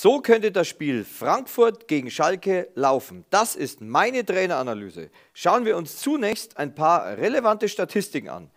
So könnte das Spiel Frankfurt gegen Schalke laufen. Das ist meine Traineranalyse. Schauen wir uns zunächst ein paar relevante Statistiken an.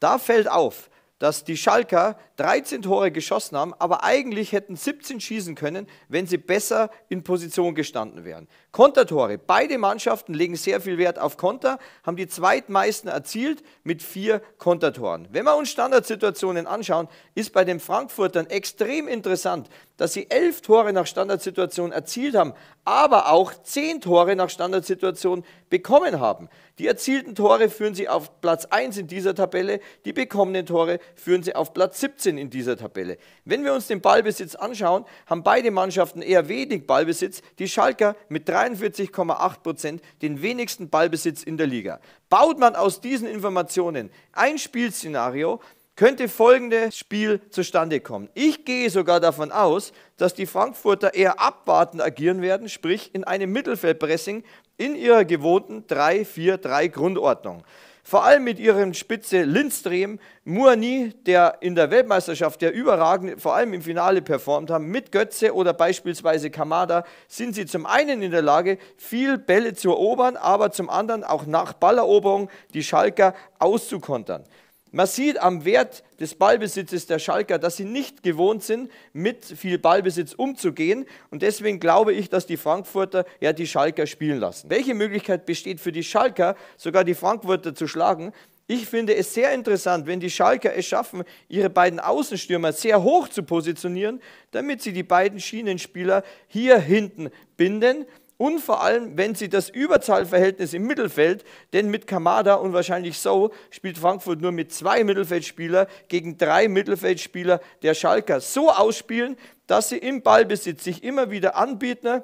Da fällt auf, dass die Schalker 13 Tore geschossen haben, aber eigentlich hätten 17 schießen können, wenn sie besser in Position gestanden wären. Kontertore. Beide Mannschaften legen sehr viel Wert auf Konter, haben die zweitmeisten erzielt mit vier Kontertoren. Wenn wir uns Standardsituationen anschauen, ist bei den Frankfurtern extrem interessant, dass sie elf Tore nach Standardsituation erzielt haben, aber auch zehn Tore nach Standardsituation bekommen haben. Die erzielten Tore führen sie auf Platz 1 in dieser Tabelle, die bekommenen Tore führen sie auf Platz 17 in dieser Tabelle. Wenn wir uns den Ballbesitz anschauen, haben beide Mannschaften eher wenig Ballbesitz. Die Schalker mit 43,8 Prozent den wenigsten Ballbesitz in der Liga. Baut man aus diesen Informationen ein Spielszenario, könnte folgendes Spiel zustande kommen. Ich gehe sogar davon aus, dass die Frankfurter eher abwartend agieren werden, sprich in einem Mittelfeldpressing in ihrer gewohnten 3-4-3 Grundordnung vor allem mit ihrem Spitze Lindström, Muani, der in der Weltmeisterschaft der überragend, vor allem im Finale performt haben, mit Götze oder beispielsweise Kamada, sind sie zum einen in der Lage, viel Bälle zu erobern, aber zum anderen auch nach Balleroberung die Schalker auszukontern. Man sieht am Wert des Ballbesitzes der Schalker, dass sie nicht gewohnt sind, mit viel Ballbesitz umzugehen. Und deswegen glaube ich, dass die Frankfurter ja die Schalker spielen lassen. Welche Möglichkeit besteht für die Schalker, sogar die Frankfurter zu schlagen? Ich finde es sehr interessant, wenn die Schalker es schaffen, ihre beiden Außenstürmer sehr hoch zu positionieren, damit sie die beiden Schienenspieler hier hinten binden und vor allem, wenn sie das Überzahlverhältnis im Mittelfeld, denn mit Kamada und wahrscheinlich So spielt Frankfurt nur mit zwei Mittelfeldspielern gegen drei Mittelfeldspieler der Schalker, so ausspielen, dass sie im Ballbesitz sich immer wieder anbieten,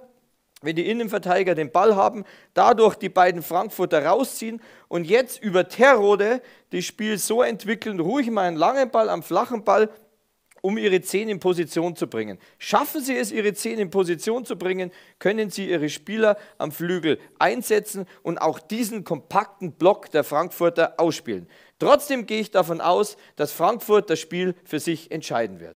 wenn die Innenverteidiger den Ball haben, dadurch die beiden Frankfurter rausziehen und jetzt über Terrode das Spiel so entwickeln, ruhig mal einen langen Ball am flachen Ball um ihre Zehen in Position zu bringen. Schaffen sie es, ihre Zehen in Position zu bringen, können sie ihre Spieler am Flügel einsetzen und auch diesen kompakten Block der Frankfurter ausspielen. Trotzdem gehe ich davon aus, dass Frankfurt das Spiel für sich entscheiden wird.